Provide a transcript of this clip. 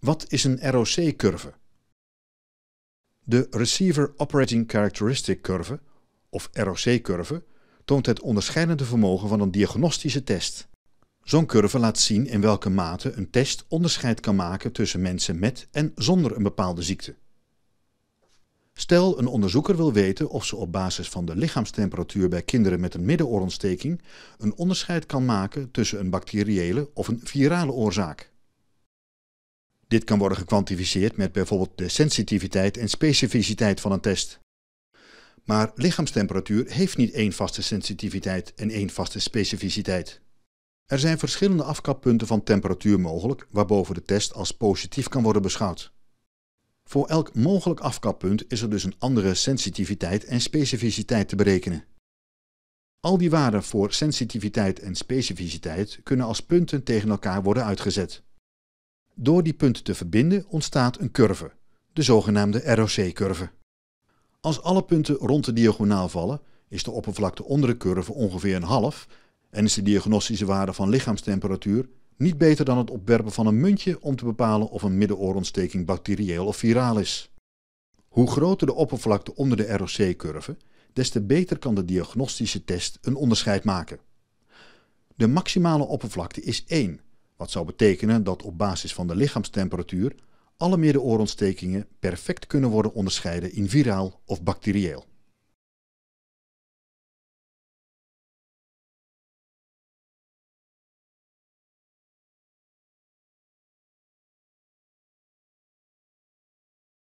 Wat is een ROC-curve? De Receiver Operating Characteristic Curve, of ROC-curve, toont het onderscheidende vermogen van een diagnostische test. Zo'n curve laat zien in welke mate een test onderscheid kan maken tussen mensen met en zonder een bepaalde ziekte. Stel, een onderzoeker wil weten of ze op basis van de lichaamstemperatuur bij kinderen met een middenoorontsteking een onderscheid kan maken tussen een bacteriële of een virale oorzaak. Dit kan worden gekwantificeerd met bijvoorbeeld de sensitiviteit en specificiteit van een test. Maar lichaamstemperatuur heeft niet één vaste sensitiviteit en één vaste specificiteit. Er zijn verschillende afkappunten van temperatuur mogelijk waarboven de test als positief kan worden beschouwd. Voor elk mogelijk afkappunt is er dus een andere sensitiviteit en specificiteit te berekenen. Al die waarden voor sensitiviteit en specificiteit kunnen als punten tegen elkaar worden uitgezet. Door die punten te verbinden ontstaat een curve, de zogenaamde ROC-curve. Als alle punten rond de diagonaal vallen, is de oppervlakte onder de curve ongeveer een half en is de diagnostische waarde van lichaamstemperatuur niet beter dan het opwerpen van een muntje om te bepalen of een middenoorontsteking bacterieel of viraal is. Hoe groter de oppervlakte onder de ROC-curve, des te beter kan de diagnostische test een onderscheid maken. De maximale oppervlakte is 1 wat zou betekenen dat op basis van de lichaamstemperatuur alle middenoorontstekingen perfect kunnen worden onderscheiden in viraal of bacterieel.